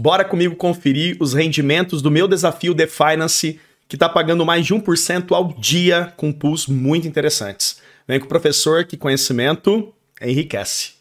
Bora comigo conferir os rendimentos do meu desafio The Finance, que está pagando mais de 1% ao dia, com pools muito interessantes. Vem com o professor, que conhecimento enriquece.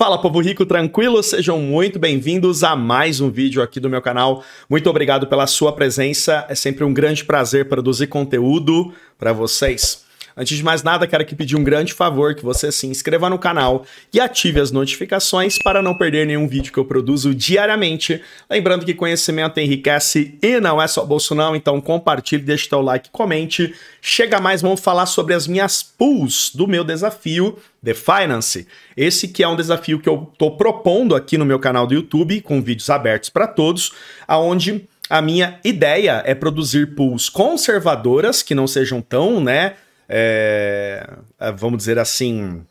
Fala, povo rico, tranquilo? Sejam muito bem-vindos a mais um vídeo aqui do meu canal. Muito obrigado pela sua presença. É sempre um grande prazer produzir conteúdo para vocês. Antes de mais nada, quero aqui pedir um grande favor que você se inscreva no canal e ative as notificações para não perder nenhum vídeo que eu produzo diariamente. Lembrando que conhecimento enriquece e não é só bolso não, então compartilhe, deixe teu like, comente. Chega mais, vamos falar sobre as minhas pools do meu desafio The Finance. Esse que é um desafio que eu estou propondo aqui no meu canal do YouTube, com vídeos abertos para todos, aonde a minha ideia é produzir pools conservadoras que não sejam tão, né, é, é, vamos dizer assim,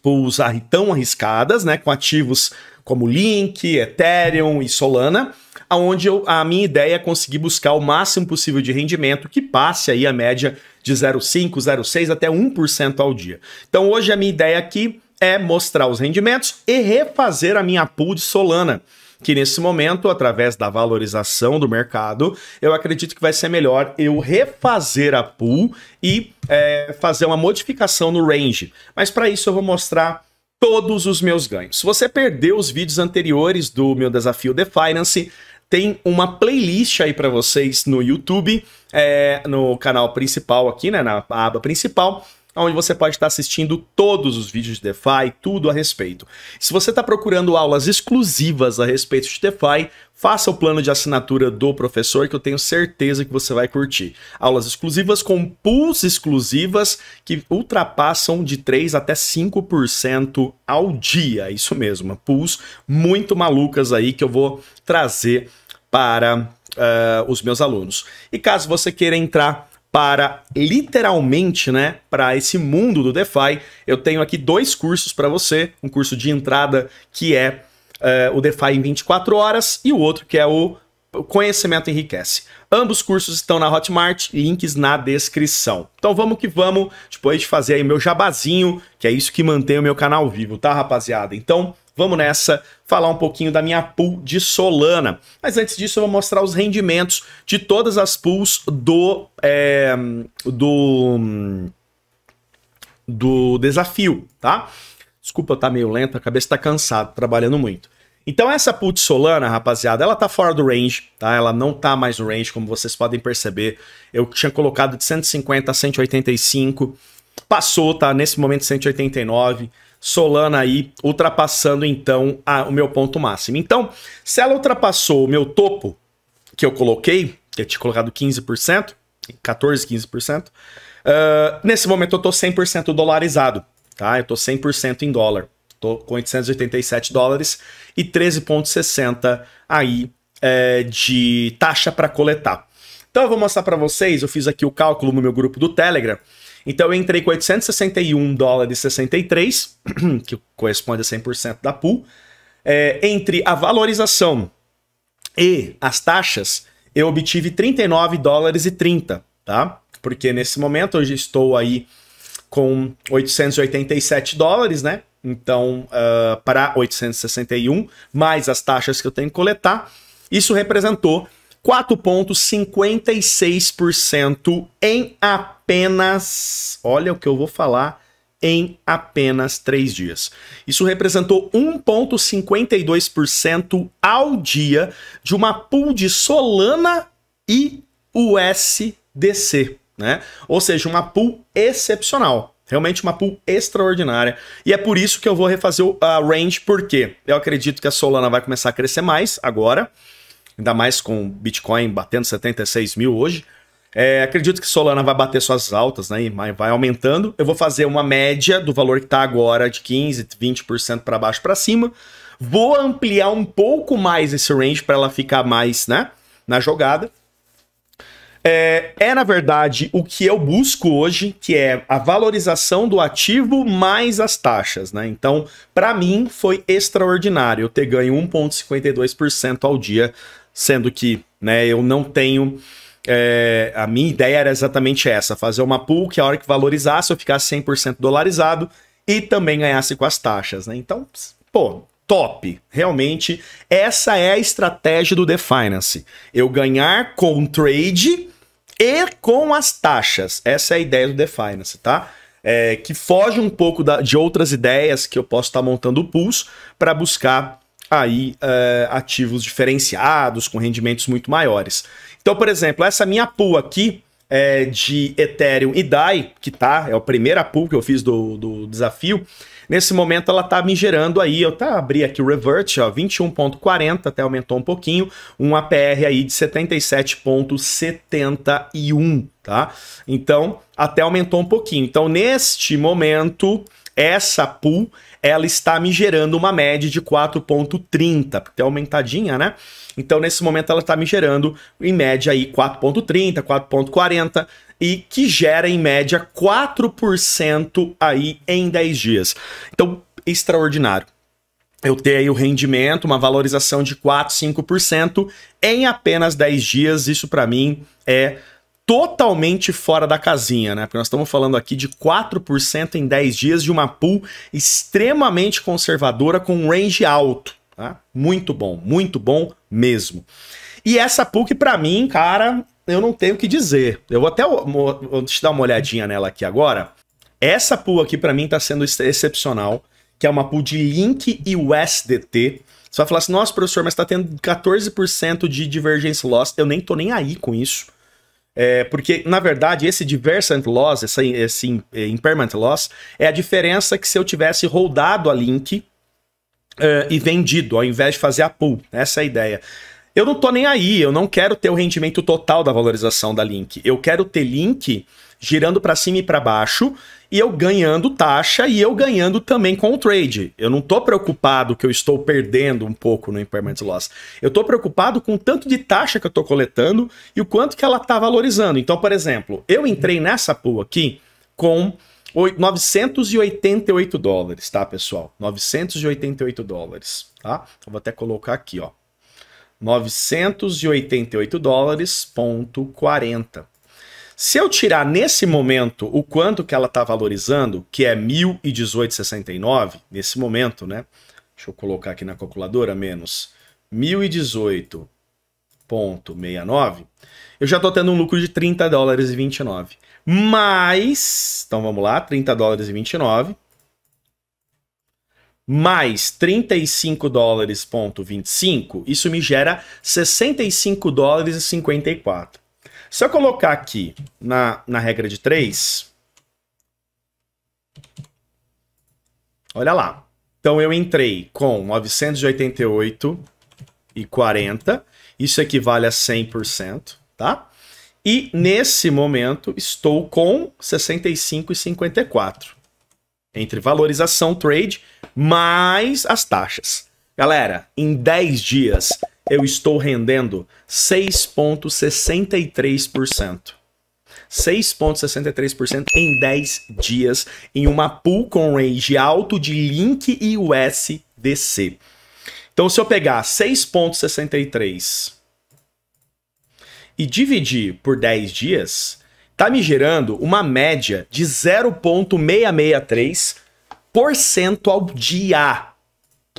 pools tão arriscadas, né, com ativos como Link, Ethereum e Solana, aonde eu, a minha ideia é conseguir buscar o máximo possível de rendimento que passe aí a média de 0,5, 0,6 até 1% ao dia. Então hoje a minha ideia aqui é mostrar os rendimentos e refazer a minha pool de Solana que nesse momento, através da valorização do mercado, eu acredito que vai ser melhor eu refazer a pool e é, fazer uma modificação no range. Mas para isso eu vou mostrar todos os meus ganhos. Se você perdeu os vídeos anteriores do meu desafio The Finance, tem uma playlist aí para vocês no YouTube, é, no canal principal aqui, né, na aba principal, onde você pode estar assistindo todos os vídeos de DeFi, tudo a respeito. Se você está procurando aulas exclusivas a respeito de DeFi, faça o plano de assinatura do professor, que eu tenho certeza que você vai curtir. Aulas exclusivas com pools exclusivas que ultrapassam de 3 até 5% ao dia. Isso mesmo, pools muito malucas aí que eu vou trazer para uh, os meus alunos. E caso você queira entrar para literalmente, né, para esse mundo do DeFi, eu tenho aqui dois cursos para você, um curso de entrada que é uh, o DeFi em 24 horas e o outro que é o Conhecimento Enriquece. Ambos cursos estão na Hotmart, links na descrição. Então vamos que vamos, depois de fazer aí meu jabazinho, que é isso que mantém o meu canal vivo, tá, rapaziada? Então, Vamos nessa falar um pouquinho da minha pool de Solana. Mas antes disso, eu vou mostrar os rendimentos de todas as pools do, é, do, do desafio, tá? Desculpa, tá meio lento, a cabeça tá cansada, trabalhando muito. Então essa pool de Solana, rapaziada, ela tá fora do range, tá? Ela não tá mais no range, como vocês podem perceber. Eu tinha colocado de 150 a 185, passou, tá? Nesse momento 189. Solana aí ultrapassando então a, o meu ponto máximo. Então, se ela ultrapassou o meu topo que eu coloquei, que eu tinha colocado 15%, 14, 15%, uh, nesse momento eu tô 100% dolarizado, tá? Eu tô 100% em dólar. Tô com 887 dólares e 13.60 aí é, de taxa para coletar. Então eu vou mostrar para vocês, eu fiz aqui o cálculo no meu grupo do Telegram então eu entrei com 861 dólares 63, que corresponde a 100% da pool. É, entre a valorização e as taxas, eu obtive 39 dólares e 30, tá? Porque nesse momento eu já estou aí com 887 dólares, né? Então, uh, para 861, mais as taxas que eu tenho que coletar, isso representou 4,56% em apenas. Olha o que eu vou falar em apenas três dias. Isso representou 1,52% ao dia de uma pool de Solana e USDC, né? Ou seja, uma pool excepcional. Realmente uma pool extraordinária. E é por isso que eu vou refazer a range, porque eu acredito que a Solana vai começar a crescer mais agora ainda mais com Bitcoin batendo 76 mil hoje. É, acredito que Solana vai bater suas altas, né? E vai aumentando. Eu vou fazer uma média do valor que está agora de 15, 20% para baixo para cima. Vou ampliar um pouco mais esse range para ela ficar mais, né? Na jogada. É, é, na verdade, o que eu busco hoje, que é a valorização do ativo mais as taxas, né? Então, para mim, foi extraordinário eu ter ganho 1,52% ao dia sendo que né, eu não tenho. É, a minha ideia era exatamente essa: fazer uma pool que a hora que valorizasse eu ficasse 100% dolarizado e também ganhasse com as taxas. Né? Então, pô, top. Realmente, essa é a estratégia do The Finance. Eu ganhar com o trade e com as taxas. Essa é a ideia do The Finance, tá? É, que foge um pouco da, de outras ideias que eu posso estar tá montando o pulso para buscar aí uh, ativos diferenciados, com rendimentos muito maiores. Então, por exemplo, essa minha pool aqui é de Ethereum e DAI, que tá, é a primeira pool que eu fiz do, do desafio, nesse momento ela tá me gerando aí, eu tá abri aqui o revert, ó, 21.40, até aumentou um pouquinho, um APR aí de 77.71, tá? Então, até aumentou um pouquinho. Então, neste momento, essa pool ela está me gerando uma média de 4.30, porque é aumentadinha, né? Então nesse momento ela está me gerando em média aí 4.30, 4.40 e que gera em média 4% aí em 10 dias. Então extraordinário. Eu tenho aí o rendimento, uma valorização de 4, 5% em apenas 10 dias, isso para mim é totalmente fora da casinha, né? Porque nós estamos falando aqui de 4% em 10 dias de uma pool extremamente conservadora com um range alto, tá? Muito bom, muito bom mesmo. E essa pool que para mim, cara, eu não tenho o que dizer. Eu vou até vou te dar uma olhadinha nela aqui agora. Essa pool aqui para mim tá sendo excepcional, que é uma pool de Link e USDT. Você vai falar assim, nossa, professor, mas tá tendo 14% de divergence loss. Eu nem tô nem aí com isso é, porque, na verdade, esse Diversant loss, essa, esse é, impairment loss, é a diferença que se eu tivesse rodado a link é, e vendido, ao invés de fazer a pull. Essa é a ideia. Eu não tô nem aí, eu não quero ter o rendimento total da valorização da link. Eu quero ter link girando para cima e para baixo, e eu ganhando taxa e eu ganhando também com o trade. Eu não estou preocupado que eu estou perdendo um pouco no impairment loss. Eu estou preocupado com o tanto de taxa que eu estou coletando e o quanto que ela está valorizando. Então, por exemplo, eu entrei nessa pool aqui com 988 dólares, tá, pessoal? 988 dólares, tá? Eu vou até colocar aqui, ó. 988 dólares, ponto 40. Se eu tirar nesse momento o quanto que ela está valorizando, que é 1.018,69, nesse momento, né? Deixa eu colocar aqui na calculadora, menos 1.018,69, eu já estou tendo um lucro de 30 dólares e 29. Mais, então vamos lá, 30 dólares e 29, mais 35 dólares isso me gera 65 dólares e 54. Se eu colocar aqui na, na regra de 3, olha lá. Então eu entrei com 988,40. isso equivale a 100%, tá? E nesse momento estou com 65,54 entre valorização trade mais as taxas. Galera, em 10 dias eu estou rendendo 6,63%. 6,63% em 10 dias em uma pool com range alto de Link e USDC. Então, se eu pegar 6,63 e dividir por 10 dias, tá me gerando uma média de 0,663% ao dia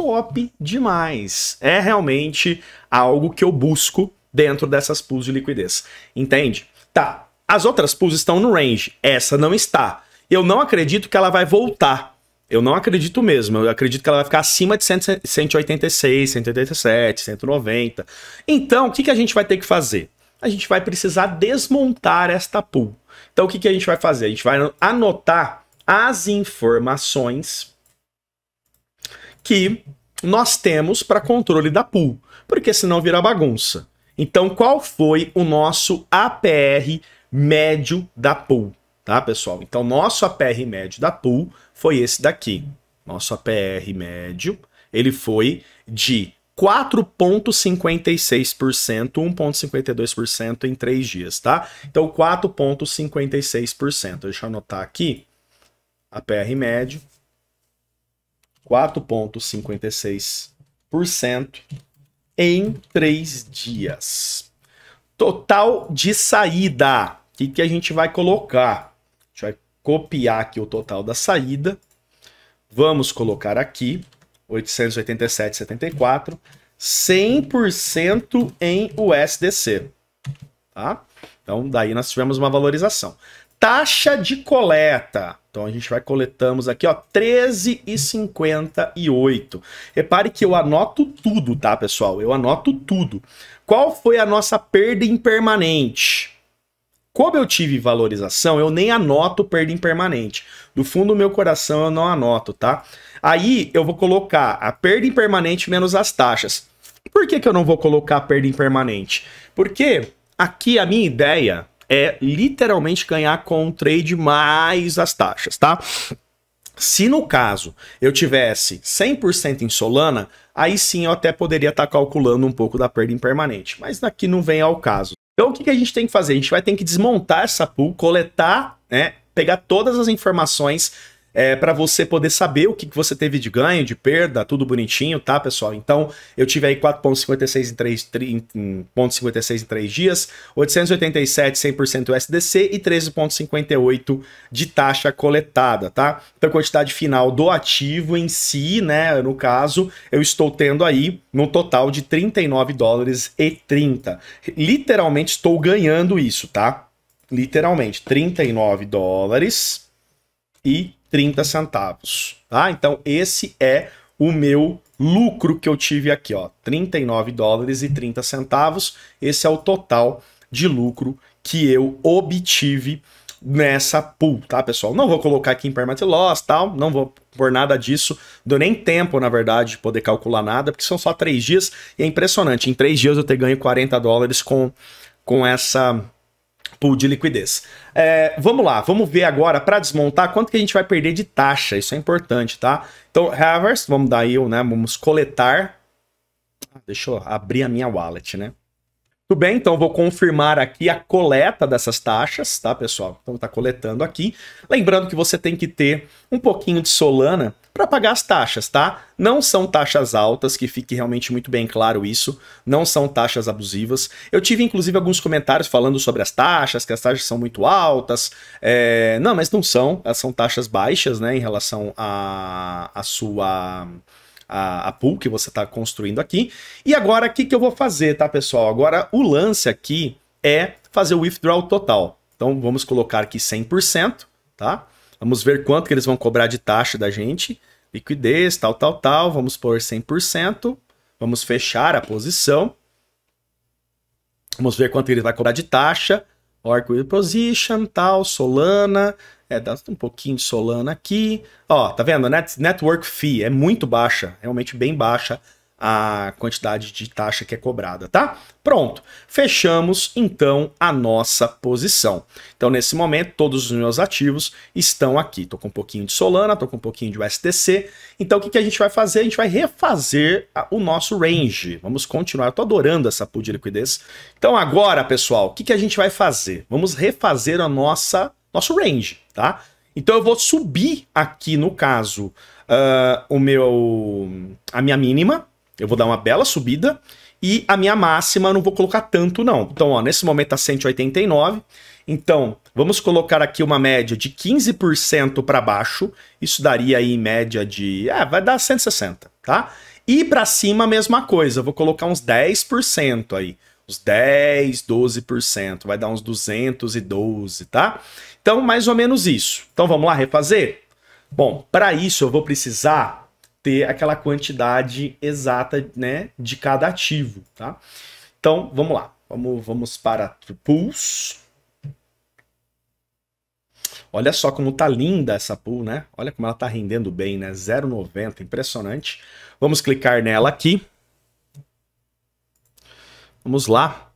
top demais. É realmente algo que eu busco dentro dessas pools de liquidez. Entende? Tá. As outras pools estão no range. Essa não está. Eu não acredito que ela vai voltar. Eu não acredito mesmo. Eu acredito que ela vai ficar acima de 186, 187, 190. Então, o que, que a gente vai ter que fazer? A gente vai precisar desmontar esta pool. Então, o que, que a gente vai fazer? A gente vai anotar as informações que nós temos para controle da pool, porque senão vira bagunça. Então, qual foi o nosso APR médio da pool, tá, pessoal? Então, nosso APR médio da pool foi esse daqui. Nosso APR médio, ele foi de 4,56%, 1,52% em 3 dias, tá? Então, 4,56%. Deixa eu anotar aqui. APR médio 4,56% em três dias. Total de saída. O que, que a gente vai colocar? A gente vai copiar aqui o total da saída. Vamos colocar aqui 887,74, 100% em USDC, tá? Então daí nós tivemos uma valorização. Taxa de coleta. Então a gente vai coletamos aqui, ó, 13,58. e Repare que eu anoto tudo, tá, pessoal? Eu anoto tudo. Qual foi a nossa perda impermanente? Como eu tive valorização, eu nem anoto perda impermanente. Do fundo do meu coração eu não anoto, tá? Aí eu vou colocar a perda impermanente menos as taxas. Por que, que eu não vou colocar a perda impermanente? Porque aqui a minha ideia é literalmente ganhar com o trade mais as taxas, tá? Se no caso eu tivesse 100% em Solana, aí sim eu até poderia estar tá calculando um pouco da perda impermanente, mas daqui não vem ao caso. Então o que, que a gente tem que fazer? A gente vai ter que desmontar essa pool, coletar, né, pegar todas as informações é, para você poder saber o que, que você teve de ganho, de perda, tudo bonitinho, tá, pessoal? Então, eu tive aí 4,56 em 3, em, em dias, 887 100% SDC e 13,58 de taxa coletada, tá? Então, a quantidade final do ativo em si, né, no caso, eu estou tendo aí no total de 39 dólares e 30. Literalmente estou ganhando isso, tá? Literalmente, 39 dólares e 30 centavos, tá? Então esse é o meu lucro que eu tive aqui, ó, 39 dólares e 30 centavos. Esse é o total de lucro que eu obtive nessa pool, tá, pessoal? Não vou colocar aqui em permanent loss, tal, não vou por nada disso. Deu nem tempo, na verdade, de poder calcular nada, porque são só três dias e é impressionante. Em três dias eu ter ganho 40 dólares com, com essa pool de liquidez. É, vamos lá, vamos ver agora para desmontar quanto que a gente vai perder de taxa. Isso é importante, tá? Então, reverse, vamos dar né? Vamos coletar. Ah, deixa eu abrir a minha wallet, né? Tudo bem, então vou confirmar aqui a coleta dessas taxas, tá, pessoal? Então tá coletando aqui. Lembrando que você tem que ter um pouquinho de Solana para pagar as taxas, tá? Não são taxas altas, que fique realmente muito bem claro isso, não são taxas abusivas. Eu tive inclusive alguns comentários falando sobre as taxas, que as taxas são muito altas. É... Não, mas não são, elas são taxas baixas, né, em relação à a, a sua a, a pool que você está construindo aqui. E agora, o que, que eu vou fazer, tá, pessoal? Agora, o lance aqui é fazer o withdrawal total. Então, vamos colocar aqui 100%, tá? Vamos ver quanto que eles vão cobrar de taxa da gente. Liquidez, tal, tal, tal. Vamos pôr 100%. Vamos fechar a posição. Vamos ver quanto ele vai cobrar de taxa. Orc Position, tal, Solana. É, dá um pouquinho de Solana aqui. Ó, tá vendo? Net, network Fee é muito baixa, realmente bem baixa a quantidade de taxa que é cobrada, tá? Pronto, fechamos então a nossa posição. Então nesse momento todos os meus ativos estão aqui. Tô com um pouquinho de Solana, tô com um pouquinho de USDC. Então o que, que a gente vai fazer? A gente vai refazer a, o nosso range. Vamos continuar, eu tô adorando essa pool de liquidez. Então agora, pessoal, o que, que a gente vai fazer? Vamos refazer a nossa nosso range, tá? Então eu vou subir aqui no caso uh, o meu a minha mínima eu vou dar uma bela subida e a minha máxima eu não vou colocar tanto não. Então, ó, nesse momento está 189. Então, vamos colocar aqui uma média de 15% para baixo. Isso daria aí em média de, é, vai dar 160, tá? E para cima mesma coisa, vou colocar uns 10% aí. Uns 10, 12%, vai dar uns 212, tá? Então, mais ou menos isso. Então, vamos lá refazer? Bom, para isso eu vou precisar ter aquela quantidade exata né, de cada ativo. Tá? Então, vamos lá. Vamos, vamos para pools. Olha só como tá linda essa pool, né? Olha como ela tá rendendo bem, né? 0,90, impressionante. Vamos clicar nela aqui. Vamos lá.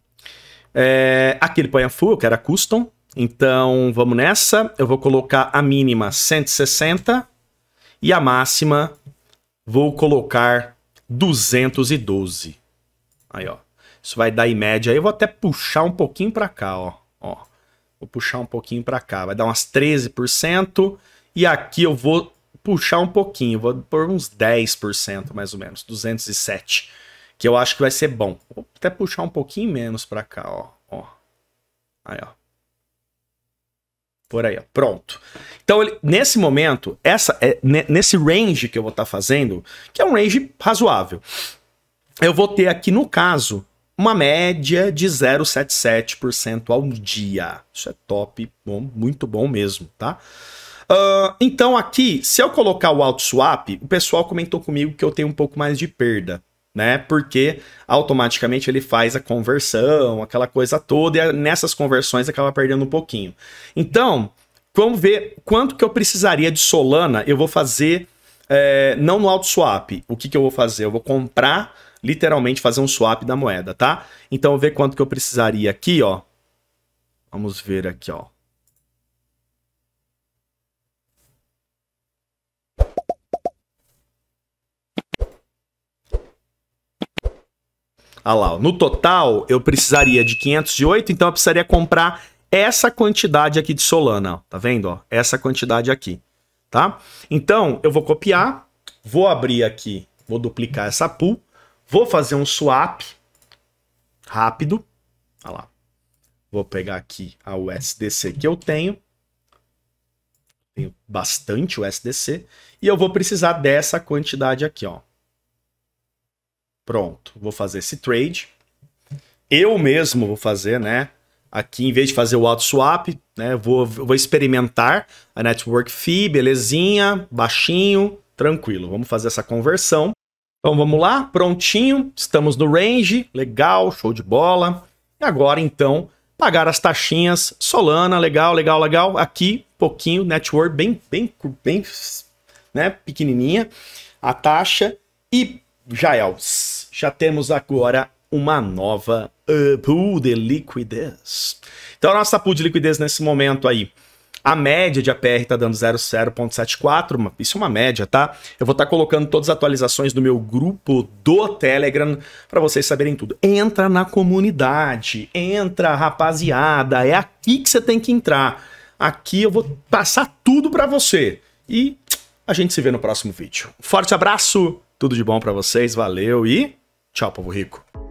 É, aqui ele põe a full, eu quero a custom. Então, vamos nessa. Eu vou colocar a mínima 160 e a máxima vou colocar 212. Aí, ó. Isso vai dar em média. Eu vou até puxar um pouquinho para cá, ó. ó. Vou puxar um pouquinho para cá. Vai dar umas 13%. E aqui eu vou puxar um pouquinho. Vou pôr uns 10% mais ou menos. 207. Que eu acho que vai ser bom. Vou até puxar um pouquinho menos para cá, ó. ó. Aí, ó. Por aí, ó. pronto. Então, ele, nesse momento, essa, é, nesse range que eu vou estar tá fazendo, que é um range razoável, eu vou ter aqui, no caso, uma média de 0,77% ao dia. Isso é top, bom, muito bom mesmo, tá? Uh, então aqui, se eu colocar o auto swap, o pessoal comentou comigo que eu tenho um pouco mais de perda né? Porque automaticamente ele faz a conversão, aquela coisa toda, e é nessas conversões acaba perdendo um pouquinho. Então, vamos ver quanto que eu precisaria de Solana. Eu vou fazer, é, não no auto swap. O que, que eu vou fazer? Eu vou comprar, literalmente, fazer um swap da moeda, tá? Então, eu vou ver quanto que eu precisaria aqui, ó. Vamos ver aqui, ó. Olha lá, no total eu precisaria de 508, então eu precisaria comprar essa quantidade aqui de Solana, ó. tá vendo? Ó? Essa quantidade aqui, tá? Então eu vou copiar, vou abrir aqui, vou duplicar essa pool, vou fazer um swap rápido, olha lá. Vou pegar aqui a USDC que eu tenho, tenho bastante USDC, e eu vou precisar dessa quantidade aqui, ó. Pronto, vou fazer esse trade. Eu mesmo vou fazer, né? Aqui, em vez de fazer o auto swap, né? Vou, vou experimentar a network fee, belezinha, baixinho, tranquilo. Vamos fazer essa conversão. Então vamos lá, prontinho, estamos no range, legal, show de bola. E agora então, pagar as taxinhas, Solana, legal, legal, legal. Aqui, pouquinho, network bem, bem, bem, né, pequenininha, a taxa e já é o já temos agora uma nova uh, pool de liquidez. Então, a nossa pool de liquidez nesse momento aí, a média de APR está dando 0,0.74, isso é uma média, tá? Eu vou estar tá colocando todas as atualizações do meu grupo do Telegram para vocês saberem tudo. Entra na comunidade, entra, rapaziada, é aqui que você tem que entrar. Aqui eu vou passar tudo para você. E a gente se vê no próximo vídeo. Forte abraço, tudo de bom para vocês, valeu e Tchau, povo rico.